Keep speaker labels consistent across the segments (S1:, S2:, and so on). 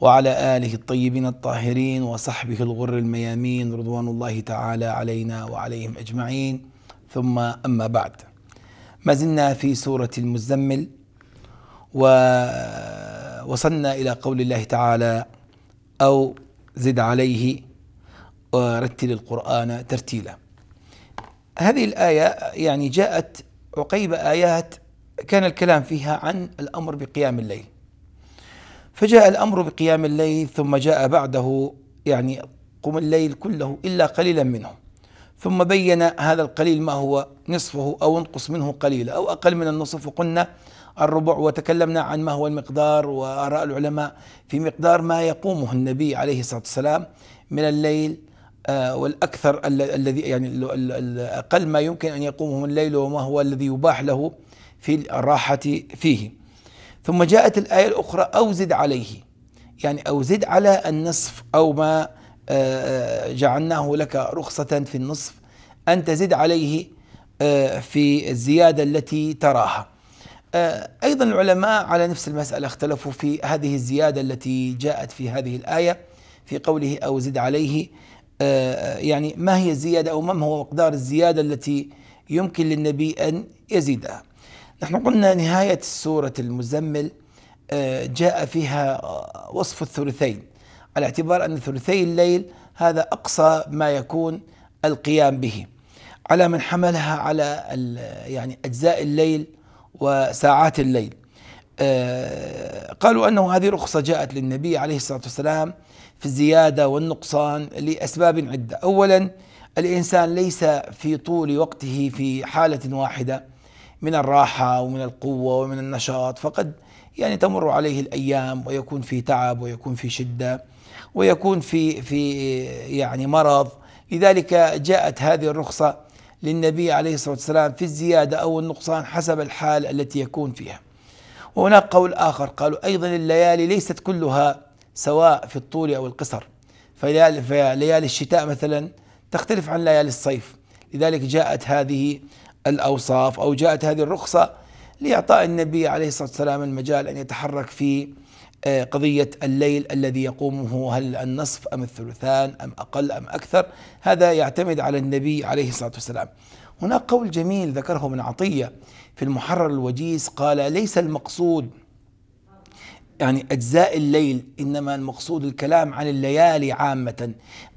S1: وعلى آله الطيبين الطاهرين وصحبه الغر الميامين رضوان الله تعالى علينا وعليهم أجمعين ثم أما بعد ما زلنا في سورة المزمل ووصلنا إلى قول الله تعالى أو زد عليه ورتل القرآن ترتيلا هذه الآية يعني جاءت عقيب آيات كان الكلام فيها عن الأمر بقيام الليل فجاء الأمر بقيام الليل ثم جاء بعده يعني قم الليل كله إلا قليلا منه ثم بين هذا القليل ما هو نصفه أو انقص منه قليلا أو أقل من النصف وقلنا الربع وتكلمنا عن ما هو المقدار وآراء العلماء في مقدار ما يقومه النبي عليه الصلاة والسلام من الليل آه، والأكثر الذي يعني أقل ما يمكن أن يقومه من الليل وما هو الذي يباح له في الراحة فيه ثم جاءت الآية الأخرى أو زد عليه يعني أو زد على النصف أو ما آه، آه، جعلناه لك رخصة في النصف أن تزد عليه آه، في الزيادة التي تراها أيضا العلماء على نفس المسألة اختلفوا في هذه الزيادة التي جاءت في هذه الآية في قوله أو زد عليه يعني ما هي الزيادة أو ما هو مقدار الزيادة التي يمكن للنبي أن يزيدها نحن قلنا نهاية سورة المزمل آه، جاء فيها آه، وصف الثلثين على اعتبار أن ثلثي الليل هذا أقصى ما يكون القيام به على من حملها على يعني أجزاء الليل وساعات الليل آه، قالوا أنه هذه رخصة جاءت للنبي عليه الصلاة والسلام في الزيادة والنقصان لأسباب عدة أولا الإنسان ليس في طول وقته في حالة واحدة من الراحة ومن القوة ومن النشاط فقد يعني تمر عليه الأيام ويكون في تعب ويكون في شدة ويكون في في يعني مرض لذلك جاءت هذه الرخصة للنبي عليه الصلاة والسلام في الزيادة أو النقصان حسب الحال التي يكون فيها وهناك قول آخر قالوا أيضا الليالي ليست كلها سواء في الطول أو القصر فليالي الشتاء مثلا تختلف عن ليالي الصيف لذلك جاءت هذه الأوصاف أو جاءت هذه الرخصة لإعطاء النبي عليه الصلاة والسلام المجال أن يتحرك في آه، قضية الليل الذي يقومه هل النصف أم الثلثان أم أقل أم أكثر هذا يعتمد على النبي عليه الصلاة والسلام هناك قول جميل ذكره من عطية في المحرر الوجيز قال ليس المقصود يعني أجزاء الليل إنما المقصود الكلام عن الليالي عامة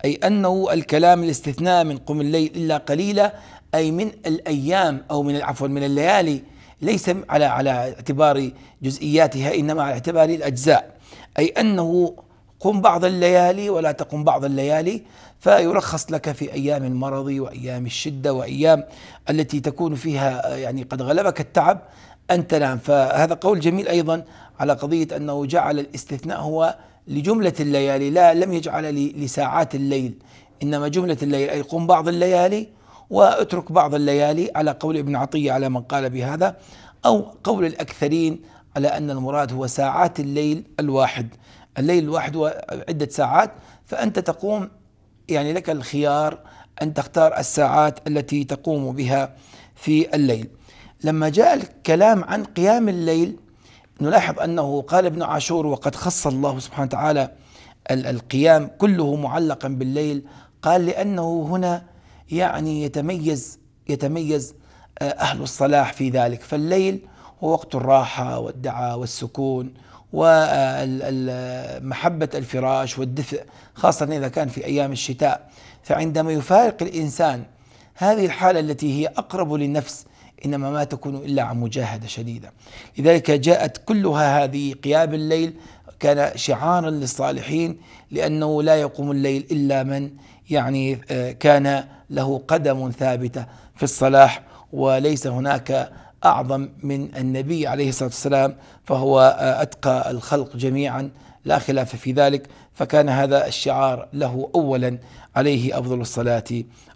S1: أي أنه الكلام الاستثناء من قم الليل إلا قليلا أي من الأيام أو من عفوا من الليالي ليس على على اعتبار جزئياتها إنما على اعتبار الأجزاء أي أنه قم بعض الليالي ولا تقم بعض الليالي فيرخص لك في ايام المرض وايام الشده وايام التي تكون فيها يعني قد غلبك التعب ان تنام فهذا قول جميل ايضا على قضيه انه جعل الاستثناء هو لجمله الليالي لا لم يجعل لساعات الليل انما جمله الليل اي قم بعض الليالي واترك بعض الليالي على قول ابن عطية على من قال بهذا أو قول الأكثرين على أن المراد هو ساعات الليل الواحد الليل الواحد هو عدة ساعات فأنت تقوم يعني لك الخيار أن تختار الساعات التي تقوم بها في الليل لما جاء الكلام عن قيام الليل نلاحظ أنه قال ابن عاشور وقد خص الله سبحانه وتعالى القيام كله معلقا بالليل قال لأنه هنا يعني يتميز يتميز آه، أهل الصلاح في ذلك فالليل هو وقت الراحة والدعاء والسكون ومحبة الفراش والدفء خاصة إذا كان في أيام الشتاء فعندما يفارق الإنسان هذه الحالة التي هي أقرب للنفس إنما ما تكون إلا عن مجاهدة شديدة لذلك جاءت كلها هذه قيام الليل كان شعارا للصالحين لأنه لا يقوم الليل إلا من يعني آه، كان له قدم ثابتة في الصلاح وليس هناك أعظم من النبي عليه الصلاة والسلام فهو آه، أتقى الخلق جميعا لا خلاف في ذلك فكان هذا الشعار له أولا عليه أفضل الصلاة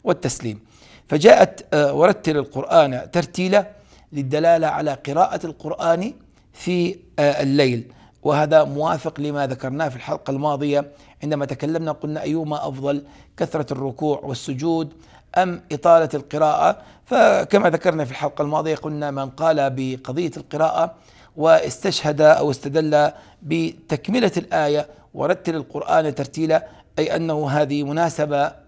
S1: والتسليم فجاءت آه، ورتل القرآن ترتيلا للدلالة على قراءة القرآن في الليل وهذا موافق لما ذكرناه في الحلقة الماضية عندما تكلمنا قلنا أيهما أفضل كثرة الركوع والسجود أم إطالة القراءة فكما ذكرنا في الحلقة الماضية قلنا من قال بقضية القراءة واستشهد أو استدل بتكملة الآية ورتل القرآن ترتيلا أي أنه هذه مناسبة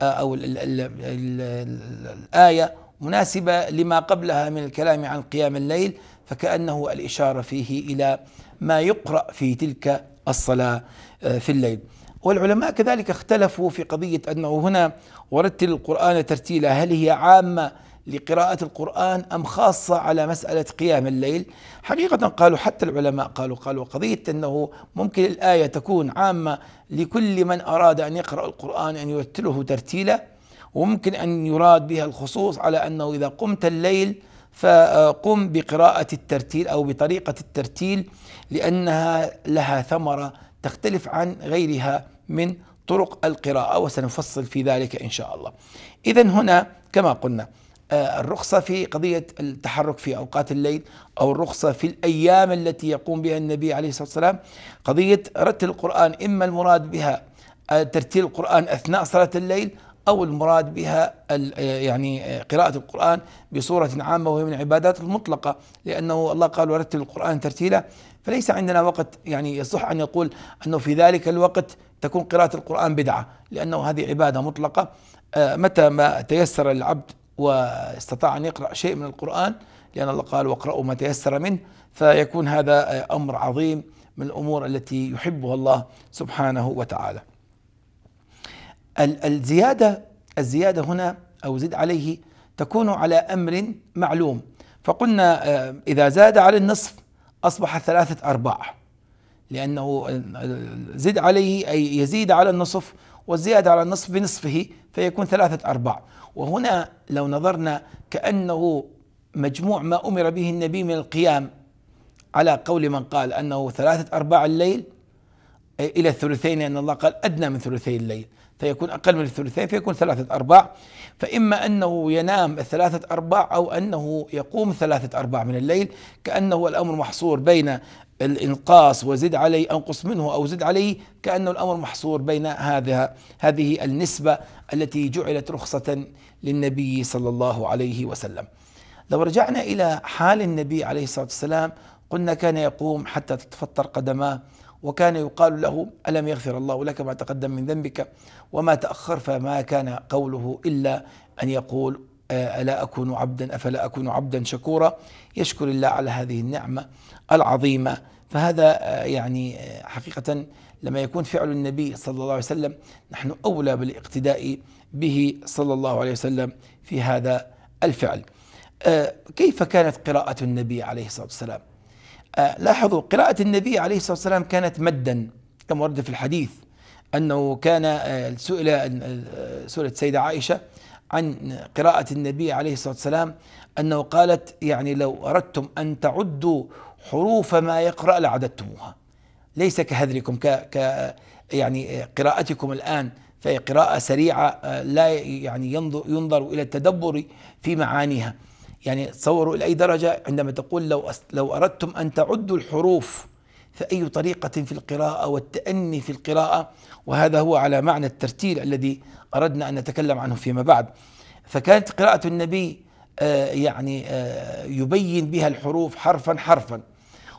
S1: آه، أو الـ الـ الـ الآية مناسبة لما قبلها من الكلام عن قيام الليل فكأنه الإشارة فيه إلى ما يقرأ في تلك الصلاة آه، في الليل والعلماء كذلك اختلفوا في قضية أنه هنا ورتل القرآن ترتيلا هل هي عامة لقراءة القرآن أم خاصة على مسألة قيام الليل حقيقة قالوا حتى العلماء قالوا قالوا قضية أنه ممكن الآية تكون عامة لكل من أراد أن يقرأ القرآن أن يرتله ترتيلا وممكن أن يراد بها الخصوص على أنه إذا قمت الليل فقم بقراءة الترتيل أو بطريقة الترتيل لأنها لها ثمرة تختلف عن غيرها من طرق القراءة وسنفصل في ذلك إن شاء الله. إذا هنا كما قلنا آه، الرخصة في قضية التحرك في أوقات الليل أو الرخصة في الأيام التي يقوم بها النبي عليه الصلاة والسلام قضية رتل القرآن إما المراد بها آه، ترتيل القرآن أثناء صلاة الليل أو المراد بها يعني قراءة القرآن بصورة عامة وهي من العبادات المطلقة لأنه الله قال ورتل القرآن ترتيلا فليس عندنا وقت يعني يصح أن يقول أنه في ذلك الوقت تكون قراءة القرآن بدعة لأنه هذه عبادة مطلقة آه، متى ما تيسر العبد واستطاع أن يقرأ شيء من القرآن لأن الله قال واقرأوا ما تيسر منه فيكون هذا آه، أمر عظيم من الأمور التي يحبها الله سبحانه وتعالى الزيادة الزيادة هنا أو زد عليه تكون على أمر معلوم فقلنا آه، إذا زاد على النصف أصبح ثلاثة أرباع لأنه زد عليه أي يزيد على النصف والزيادة على النصف بنصفه فيكون ثلاثة أرباع وهنا لو نظرنا كأنه مجموع ما أمر به النبي من القيام على قول من قال أنه ثلاثة أرباع الليل إلى الثلثين لأن الله قال أدنى من ثلثي الليل فيكون أقل من الثلثين فيكون ثلاثة أرباع فإما أنه ينام الثلاثة أرباع أو أنه يقوم ثلاثة أرباع من الليل كأنه الأمر محصور بين الإنقاص وزد عليه أنقص منه أو زد عليه كأنه الأمر محصور بين هذه هذه النسبة التي جعلت رخصة للنبي صلى الله عليه وسلم لو رجعنا إلى حال النبي عليه الصلاة والسلام قلنا كان يقوم حتى تتفطر قدماه وكان يقال له ألم يغفر الله لك ما تقدم من ذنبك وما تأخر فما كان قوله إلا أن يقول آه، ألا أكون عبدا أفلا أكون عبدا شكورا يشكر الله على هذه النعمة العظيمة فهذا آه، يعني آه، حقيقة لما يكون فعل النبي صلى الله عليه وسلم نحن أولى بالاقتداء به صلى الله عليه وسلم في هذا الفعل كيف كانت قراءة النبي عليه الصلاة والسلام آه، لاحظوا قراءة النبي عليه الصلاة والسلام كانت مدا كما ورد في الحديث أنه كان آه، سئل سورة آه، السيدة عائشة عن قراءة النبي عليه الصلاة والسلام أنه قالت يعني لو أردتم أن تعدوا حروف ما يقرأ لعددتموها ليس كهذركم ك, ك يعني قراءتكم الآن فهي قراءة سريعة لا يعني ينظر, ينظر إلى التدبر في معانيها يعني تصوروا إلى أي درجة عندما تقول لو, لو أردتم أن تعدوا الحروف فأي طريقة في القراءة والتأني في القراءة وهذا هو على معنى الترتيل الذي أردنا أن نتكلم عنه فيما بعد فكانت قراءة النبي آه، يعني آه، يبين بها الحروف حرفا حرفا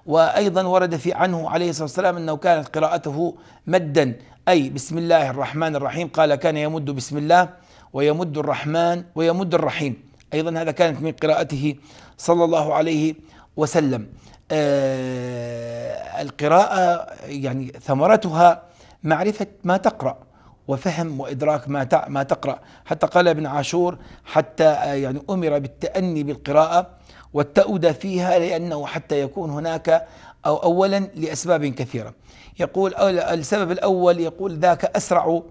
S1: وأيضا ورد في عنه عليه الصلاة والسلام أنه كانت قراءته مدا أي بسم الله الرحمن الرحيم قال كان يمد بسم الله ويمد الرحمن ويمد الرحيم أيضا هذا كانت من قراءته صلى الله عليه وسلم آه، القراءة يعني ثمرتها معرفة ما تقرأ وفهم وإدراك ما ما تقرأ حتى قال ابن عاشور حتى آه، يعني أمر بالتأني بالقراءة والتأود فيها لأنه حتى يكون هناك أو أولا لأسباب كثيرة يقول السبب الأول يقول ذاك أسرع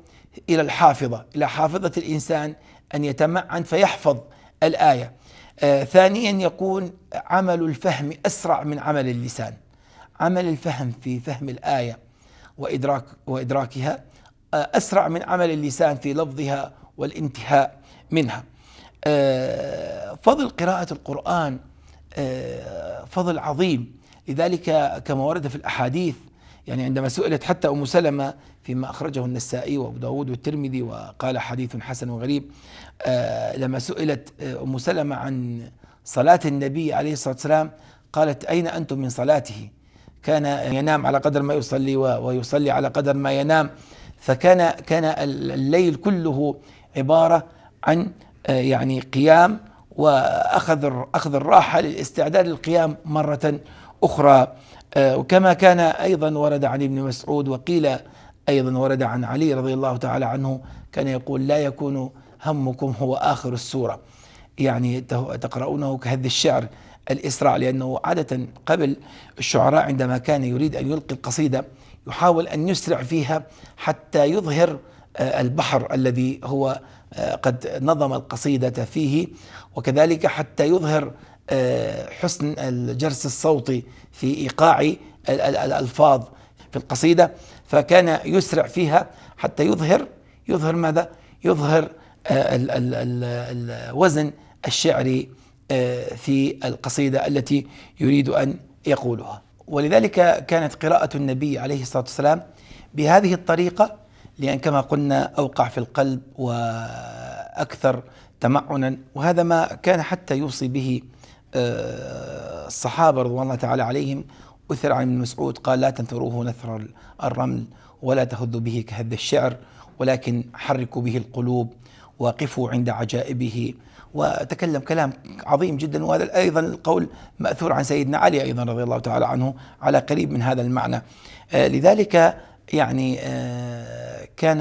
S1: إلى الحافظة إلى حافظة الإنسان أن يتمعن فيحفظ الآية آه، ثانيا يقول عمل الفهم أسرع من عمل اللسان عمل الفهم في فهم الآية وإدراك وإدراكها آه، أسرع من عمل اللسان في لفظها والانتهاء منها آه، فضل قراءة القرآن فضل عظيم لذلك كما ورد في الأحاديث يعني عندما سئلت حتى أم سلمة فيما أخرجه النسائي وأبو داود والترمذي وقال حديث حسن غريب آه لما سئلت آه، أم سلمة عن صلاة النبي عليه الصلاة والسلام قالت أين أنتم من صلاته كان ينام على قدر ما يصلي ويصلي على قدر ما ينام فكان كان الليل كله عبارة عن آه، يعني قيام واخذ اخذ الراحه للاستعداد للقيام مره اخرى آه، وكما كان أيضا ورد عن ابن مسعود وقيل أيضا ورد عن علي رضي الله تعالى عنه كان يقول لا يكون همكم هو آخر السورة يعني تقرؤونه كهذ الشعر الإسراع لأنه عادة قبل الشعراء عندما كان يريد أن يلقي القصيدة يحاول أن يسرع فيها حتى يظهر آه، البحر الذي هو آه، قد نظم القصيدة فيه وكذلك حتى يظهر حسن الجرس الصوتي في إيقاع الألفاظ في القصيدة فكان يسرع فيها حتى يظهر يظهر ماذا؟ يظهر آه، الوزن الشعري آه، في القصيدة التي يريد أن يقولها ولذلك كانت قراءة النبي عليه الصلاة والسلام بهذه الطريقة لأن كما قلنا أوقع في القلب وأكثر تمعنا وهذا ما كان حتى يوصي به آه، الصحابة رضوان الله تعالى عليهم أثر عن ابن مسعود قال لا تنثروه نثر الرمل ولا تهذوا به كهد الشعر ولكن حركوا به القلوب وقفوا عند عجائبه وتكلم كلام عظيم جدا وهذا ايضا القول ماثور عن سيدنا علي ايضا رضي الله تعالى عنه على قريب من هذا المعنى آه، لذلك يعني آه، كان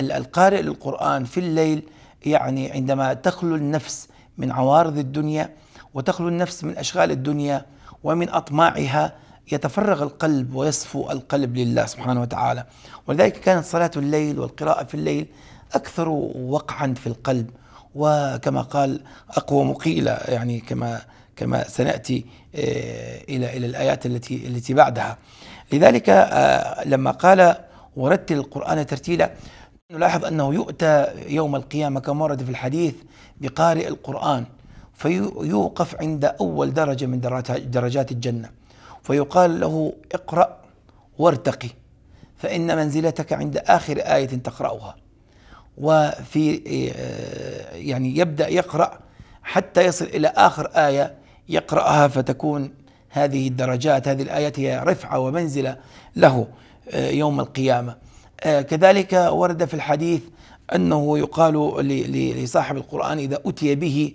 S1: القارئ للقران في الليل يعني عندما تخلو النفس من عوارض الدنيا وتخلو النفس من أشغال الدنيا ومن أطماعها يتفرغ القلب ويصفو القلب لله سبحانه وتعالى ولذلك كانت صلاة الليل والقراءة في الليل أكثر وقعا في القلب وكما قال أقوم قيلا يعني كما كما سناتي آه، الى الى الايات التي التي بعدها لذلك آه، لما قال ورتل القران ترتيلا نلاحظ انه يؤتى يوم القيامه كما ورد في الحديث بقارئ القرآن فيوقف عند أول درجة من درجات الجنة فيقال له اقرأ وارتقي فإن منزلتك عند آخر آية تقرأها وفي آه، يعني يبدأ يقرأ حتى يصل إلى آخر آية يقرأها فتكون هذه الدرجات هذه الآيات هي رفعة ومنزلة له آه، يوم القيامة آه، كذلك ورد في الحديث أنه يقال لصاحب القرآن إذا أتي به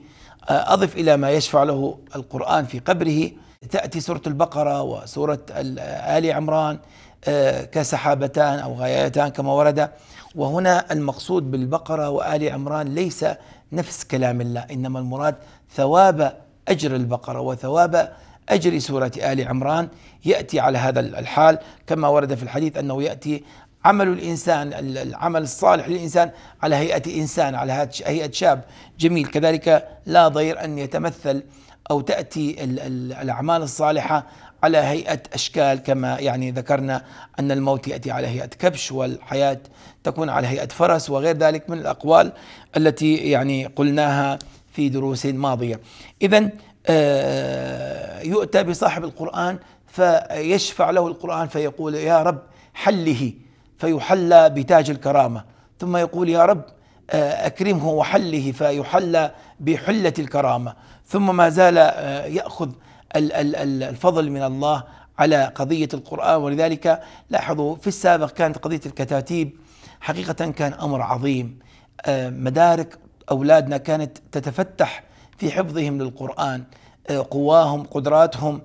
S1: آه، أضف إلى ما يشفع له القرآن في قبره تأتي سورة البقرة وسورة آل عمران آه، كسحابتان أو غايتان كما ورد وهنا المقصود بالبقرة وآل عمران ليس نفس كلام الله إنما المراد ثواب أجر البقرة وثواب أجر سورة آل عمران يأتي على هذا الحال كما ورد في الحديث أنه يأتي عمل الإنسان العمل الصالح للإنسان على هيئة إنسان على هيئة شاب جميل كذلك لا ضير أن يتمثل أو تأتي الأعمال الصالحة على هيئة أشكال كما يعني ذكرنا أن الموت يأتي على هيئة كبش والحياة تكون على هيئة فرس وغير ذلك من الأقوال التي يعني قلناها في دروس ماضية إذا آه، يؤتى بصاحب القرآن فيشفع له القرآن فيقول يا رب حله فيحلى بتاج الكرامة ثم يقول يا رب آه، أكرمه وحله فيحلى بحلة الكرامة ثم ما زال آه، يأخذ الفضل من الله على قضية القرآن ولذلك لاحظوا في السابق كانت قضية الكتاتيب حقيقة كان أمر عظيم آه، مدارك أولادنا كانت تتفتح في حفظهم للقرآن قواهم قدراتهم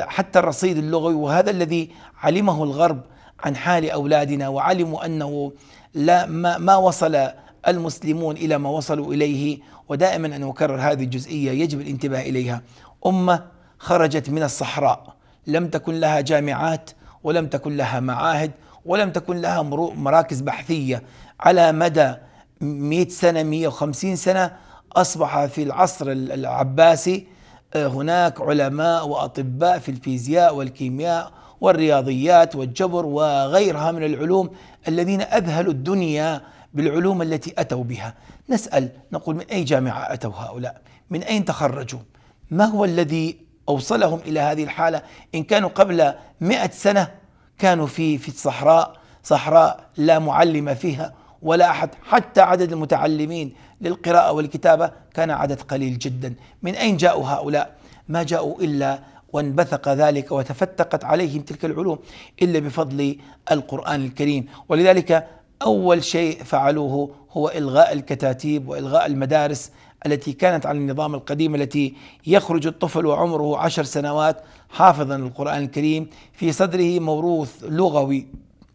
S1: حتى الرصيد اللغوي وهذا الذي علمه الغرب عن حال أولادنا وعلموا أنه لا ما, ما وصل المسلمون إلى ما وصلوا إليه ودائما أن أكرر هذه الجزئية يجب الانتباه إليها أمة خرجت من الصحراء لم تكن لها جامعات ولم تكن لها معاهد ولم تكن لها مراكز بحثية على مدى 100 سنة 150 سنة أصبح في العصر العباسي آه، هناك علماء وأطباء في الفيزياء والكيمياء والرياضيات والجبر وغيرها من العلوم الذين أذهلوا الدنيا بالعلوم التي أتوا بها نسأل نقول من أي جامعة أتوا هؤلاء من أين تخرجوا ما هو الذي أوصلهم إلى هذه الحالة إن كانوا قبل مئة سنة كانوا في في الصحراء صحراء لا معلم فيها ولا أحد حتى عدد المتعلمين للقراءة والكتابة كان عدد قليل جدا من أين جاءوا هؤلاء ما جاءوا إلا وانبثق ذلك وتفتقت عليهم تلك العلوم الا بفضل القران الكريم ولذلك اول شيء فعلوه هو الغاء الكتاتيب والغاء المدارس التي كانت على النظام القديم التي يخرج الطفل وعمره عشر سنوات حافظا القرآن الكريم في صدره موروث لغوي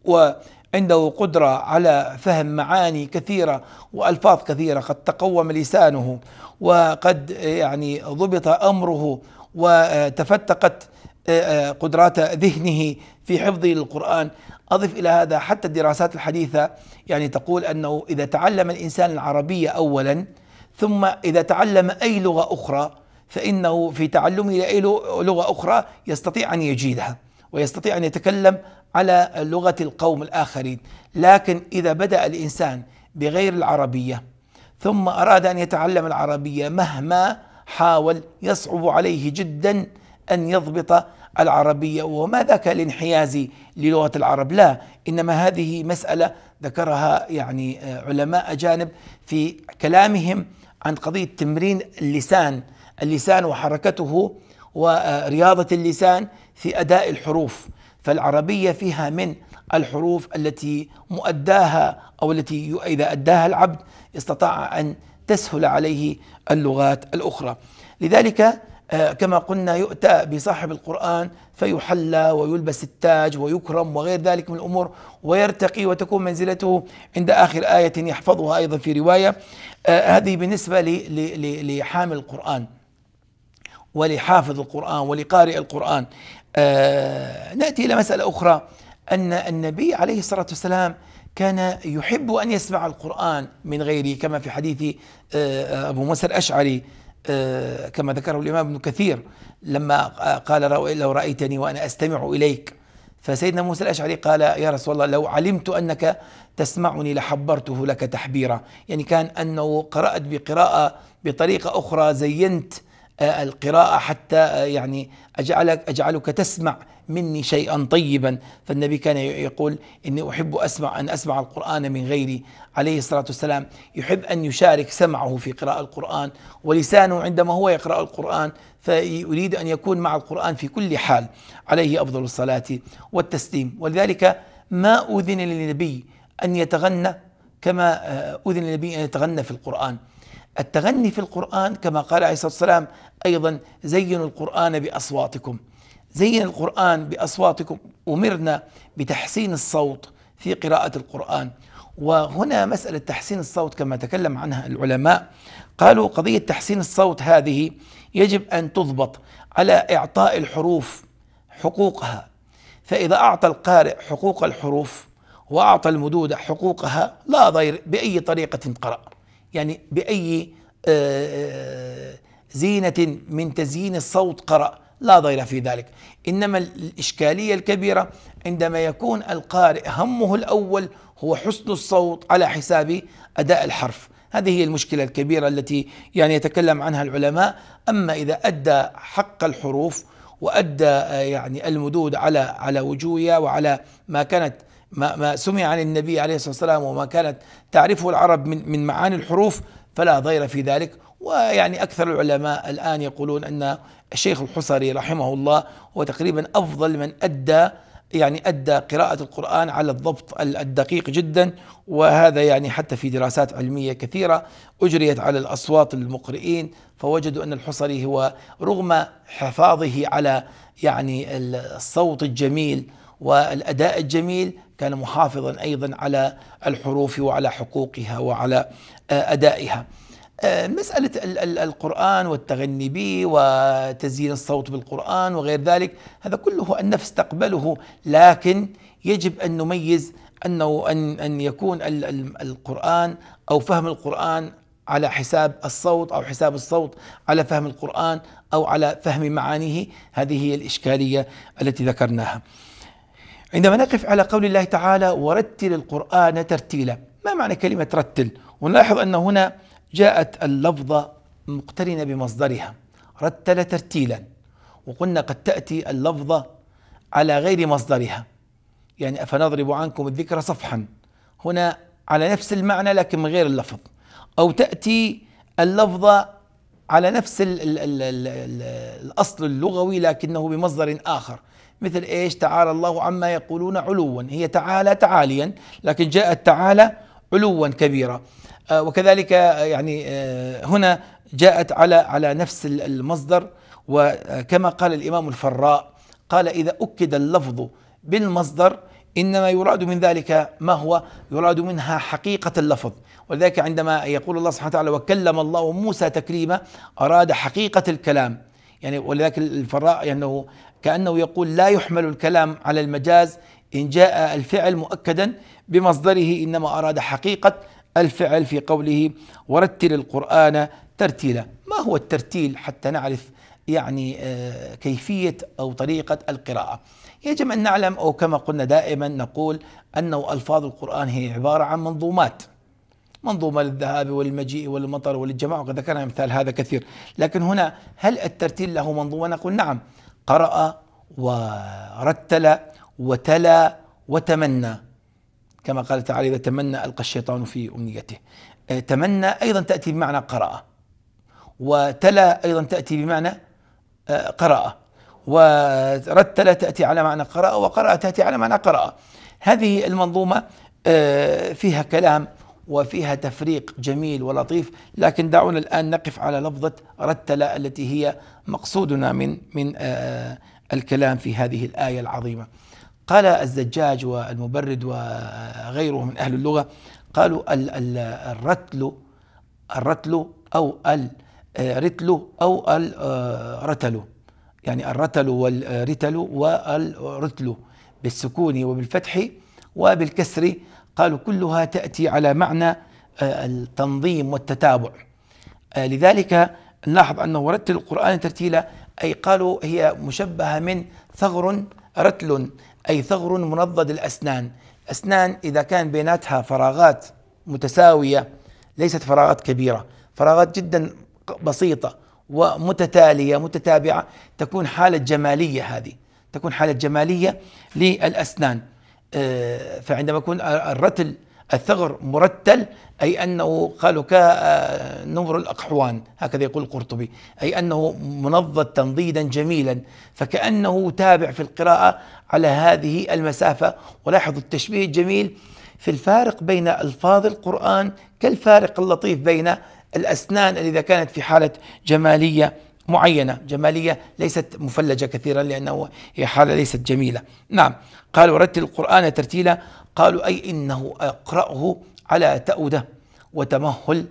S1: وعنده قدرة على فهم معاني كثيرة وألفاظ كثيرة قد تقوم لسانه وقد يعني ضبط أمره وتفتقت آه، آه، قدرات ذهنه في حفظه للقرآن أضف إلى هذا حتى الدراسات الحديثة يعني تقول أنه إذا تعلم الإنسان العربية أولا ثم إذا تعلم أي لغة أخرى فإنه في تعلمه لأي لغة أخرى يستطيع أن يجيدها ويستطيع أن يتكلم على لغة القوم الآخرين لكن إذا بدأ الإنسان بغير العربية ثم أراد أن يتعلم العربية مهما حاول يصعب عليه جدا أن يضبط العربية وما ذاك الانحياز للغة العرب لا إنما هذه مسألة ذكرها يعني آه، علماء أجانب في كلامهم عن قضية تمرين اللسان اللسان وحركته ورياضة اللسان في أداء الحروف فالعربية فيها من الحروف التي مؤداها أو التي إذا أداها العبد استطاع أن تسهل عليه اللغات الأخرى لذلك آه، كما قلنا يؤتى بصاحب القرآن فيحلى ويلبس التاج ويكرم وغير ذلك من الأمور ويرتقي وتكون منزلته عند آخر آية يحفظها أيضا في رواية آه، هذه بالنسبة لحامل القرآن ولحافظ القرآن ولقارئ القرآن آه، نأتي إلى مسألة أخرى أن النبي عليه الصلاة والسلام كان يحب أن يسمع القرآن من غيره كما في حديث آه، آه، أبو موسى الأشعري آه، كما ذكره الإمام ابن كثير لما قال لو رأيتني وأنا أستمع إليك فسيدنا موسى الأشعري قال يا رسول الله لو علمت أنك تسمعني لحبرته لك تحبيرا يعني كان أنه قرأت بقراءة بطريقة أخرى زينت القراءة حتى يعني أجعلك أجعلك تسمع مني شيئا طيبا فالنبي كان يقول إني أحب أسمع أن أسمع القرآن من غيري عليه الصلاة والسلام يحب أن يشارك سمعه في قراءة القرآن ولسانه عندما هو يقرأ القرآن فيريد أن يكون مع القرآن في كل حال عليه أفضل الصلاة والتسليم ولذلك ما أذن للنبي أن يتغنى كما آه، أذن للنبي أن يتغنى في القرآن التغني في القرآن كما قال عليه الصلاة والسلام أيضا زينوا القرآن بأصواتكم زين القرآن بأصواتكم أمرنا بتحسين الصوت في قراءة القرآن وهنا مسألة تحسين الصوت كما تكلم عنها العلماء قالوا قضية تحسين الصوت هذه يجب أن تضبط على إعطاء الحروف حقوقها فإذا أعطى القارئ حقوق الحروف وأعطى المدودة حقوقها لا ضير بأي طريقة قرأ يعني بأي آه، آه، زينة من تزيين الصوت قرأ لا ضير في ذلك إنما الإشكالية الكبيرة عندما يكون القارئ همه الأول هو حسن الصوت على حساب أداء الحرف هذه هي المشكلة الكبيرة التي يعني يتكلم عنها العلماء أما إذا أدى حق الحروف وأدى آه، يعني المدود على على وجوهها وعلى ما كانت ما, ما سمع عن النبي عليه الصلاة والسلام وما كانت تعرفه العرب من من معاني الحروف فلا ضير في ذلك ويعني أكثر العلماء الآن يقولون أن الشيخ الحصري رحمه الله هو تقريبا أفضل من أدى يعني أدى قراءة القرآن على الضبط الدقيق جدا وهذا يعني حتى في دراسات علمية كثيرة أجريت على الأصوات المقرئين فوجدوا أن الحصري هو رغم حفاظه على يعني الصوت الجميل والأداء الجميل كان محافظا أيضا على الحروف وعلى حقوقها وعلى آه، أدائها آه، مسألة القرآن والتغني به وتزيين الصوت بالقرآن وغير ذلك هذا كله النفس تقبله لكن يجب أن نميز أنه أن أن يكون القرآن أو فهم القرآن على حساب الصوت أو حساب الصوت على فهم القرآن أو على فهم معانيه هذه هي الإشكالية التي ذكرناها عندما نقف على قول الله تعالى ورتل القرآن ترتيلا ما معنى كلمة رتل ونلاحظ أن هنا جاءت اللفظة مقترنة بمصدرها رتل ترتيلا وقلنا قد تأتي اللفظة على غير مصدرها يعني أفنضرب عنكم الذكر صفحا هنا على نفس المعنى لكن من غير اللفظ أو تأتي اللفظة على نفس الـ الـ الـ الـ الأصل اللغوي لكنه بمصدر آخر مثل ايش تعالى الله عما يقولون علوا هي تعالى تعاليا لكن جاءت تعالى علوا كبيرا آه، وكذلك آه، يعني آه، هنا جاءت على على نفس المصدر وكما قال الامام الفراء قال اذا اكد اللفظ بالمصدر انما يراد من ذلك ما هو يراد منها حقيقه اللفظ ولذلك عندما يقول الله سبحانه وتعالى وكلم الله موسى تكليما اراد حقيقه الكلام يعني ولذلك الفراء انه يعني كانه يقول لا يحمل الكلام على المجاز ان جاء الفعل مؤكدا بمصدره انما اراد حقيقه الفعل في قوله ورتل القران ترتيلا ما هو الترتيل حتى نعرف يعني آه، كيفيه او طريقه القراءه يجب ان نعلم او كما قلنا دائما نقول انه الفاظ القران هي عباره عن منظومات منظومة للذهاب والمجيء والمطر والجماعة وقد ذكرنا مثال هذا كثير لكن هنا هل الترتيل له منظومة نقول نعم قرأ ورتل وتلا وتمنى كما قال تعالى إذا تمنى ألقى الشيطان في أمنيته أه، تمنى أيضا تأتي بمعنى قرأ وتلا أيضا تأتي بمعنى أه، قرأ ورتل تأتي على معنى قرأ وقرأ تأتي على معنى قرأ هذه المنظومة أه، فيها كلام وفيها تفريق جميل ولطيف لكن دعونا الآن نقف على لفظة رتل التي هي مقصودنا من من آه، الكلام في هذه الآية العظيمة قال الزجاج والمبرد وغيره من أهل اللغة قالوا الرتل الرتل أو الرتل آه، أو الرتل آه، يعني الرتل والرتل والرتل بالسكون وبالفتح وبالكسر قالوا كلها تأتي على معنى آه، التنظيم والتتابع آه، لذلك نلاحظ أنه رتل القرآن ترتيلا أي قالوا هي مشبهة من ثغر رتل أي ثغر منضد الأسنان أسنان إذا كان بيناتها فراغات متساوية ليست فراغات كبيرة فراغات جدا بسيطة ومتتالية متتابعة تكون حالة جمالية هذه تكون حالة جمالية للأسنان آه، فعندما يكون الرتل الثغر مرتل أي أنه قالوا كنمر آه، الأقحوان هكذا يقول القرطبي أي أنه منضد تنضيدا جميلا فكأنه تابع في القراءة على هذه المسافة ولاحظوا التشبيه الجميل في الفارق بين ألفاظ القرآن كالفارق اللطيف بين الأسنان إذا كانت في حالة جمالية معينة جمالية ليست مفلجة كثيرا لأنه هي حالة ليست جميلة نعم قال ورتل القرآن ترتيلا قالوا أي إنه أقرأه على تأودة وتمهل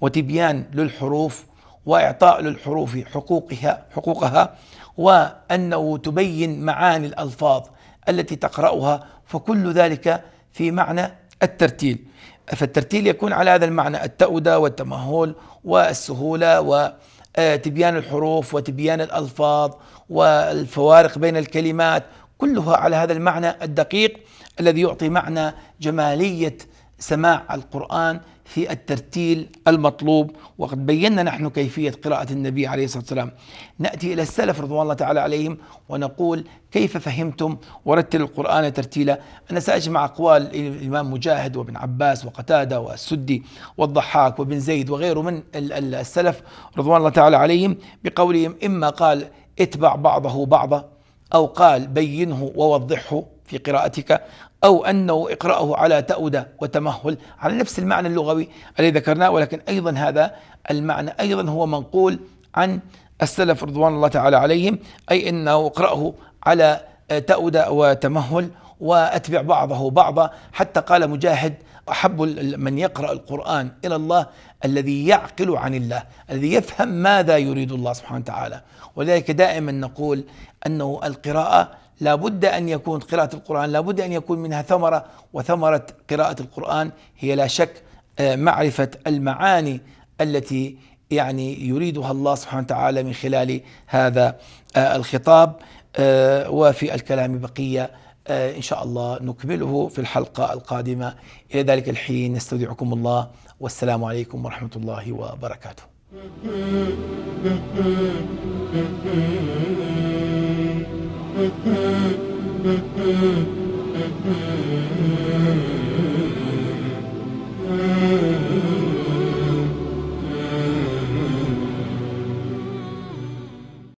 S1: وتبيان للحروف وإعطاء للحروف حقوقها حقوقها وأنه تبين معاني الألفاظ التي تقرأها فكل ذلك في معنى الترتيل فالترتيل يكون على هذا المعنى التأودة والتمهل والسهولة و آه، تبيان الحروف وتبيان الألفاظ والفوارق بين الكلمات كلها على هذا المعنى الدقيق الذي يعطي معنى جمالية سماع القرآن في الترتيل المطلوب وقد بينا نحن كيفية قراءة النبي عليه الصلاة والسلام نأتي إلى السلف رضوان الله تعالى عليهم ونقول كيف فهمتم ورتل القرآن ترتيلا أنا سأجمع أقوال الإمام مجاهد وابن عباس وقتادة والسدي والضحاك وابن زيد وغيره من السلف رضوان الله تعالى عليهم بقولهم إما قال اتبع بعضه بعضا أو قال بينه ووضحه في قراءتك أو أنه اقرأه على تأودة وتمهل على نفس المعنى اللغوي الذي ذكرناه ولكن أيضا هذا المعنى أيضا هو منقول عن السلف رضوان الله تعالى عليهم أي أنه اقرأه على تأودة وتمهل وأتبع بعضه بعضا حتى قال مجاهد أحب من يقرأ القرآن إلى الله الذي يعقل عن الله الذي يفهم ماذا يريد الله سبحانه وتعالى ولذلك دائما نقول أنه القراءة لابد أن يكون قراءة القرآن لابد أن يكون منها ثمرة وثمرة قراءة القرآن هي لا شك آه، معرفة المعاني التي يعني يريدها الله سبحانه وتعالى من خلال هذا آه، الخطاب آه، وفي الكلام بقيه إن شاء الله نكمله في الحلقة القادمة إلى ذلك الحين نستودعكم الله والسلام عليكم ورحمة الله وبركاته ne mm-hmm. ne mm-hmm. mm-hmm.